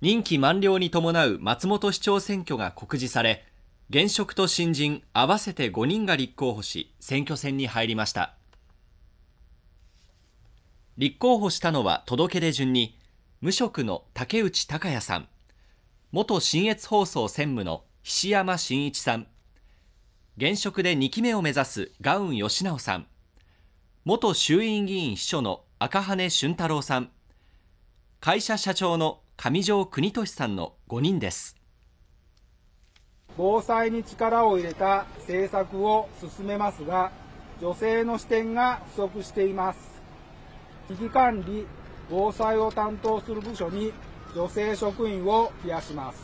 任期満了に伴う松本市長選挙が告示され、現職と新人合わせて5人が立候補し、選挙戦に入りました。立候補したのは届け出順に、無職の竹内隆也さん、元信越放送専務の菱山真一さん、現職で2期目を目指すガウン吉直さん、元衆院議員秘書の赤羽俊太郎さん、会社社長の上条国俊さんの5人です防災に力を入れた政策を進めますが女性の視点が不足しています危機管理防災を担当する部署に女性職員を増やします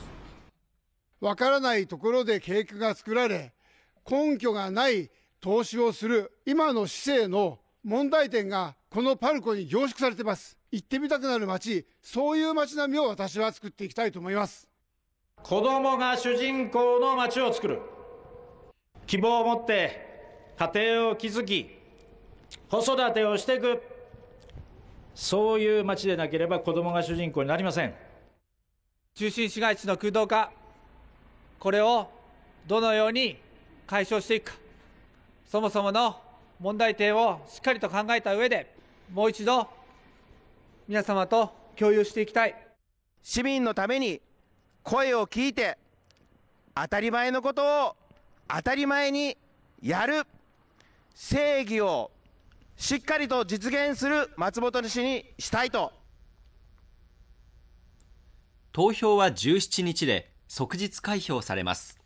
わからないところで計画が作られ根拠がない投資をする今の市政の問題点がこのパルコに凝縮されてます行ってみたくなる街そういう街並みを私は作っていきたいと思います子供が主人公の街を作る希望を持って家庭を築き子育てをしていくそういう街でなければ子供が主人公になりません中心市街地の空洞化これをどのように解消していくかそもそもの問題点をしっかりと考えた上で、もう一度、皆様と共有していきたい。市民のために声を聞いて、当たり前のことを当たり前にやる、正義をしっかりと実現する松本氏にしたいと。投票は17日で即日開票されます。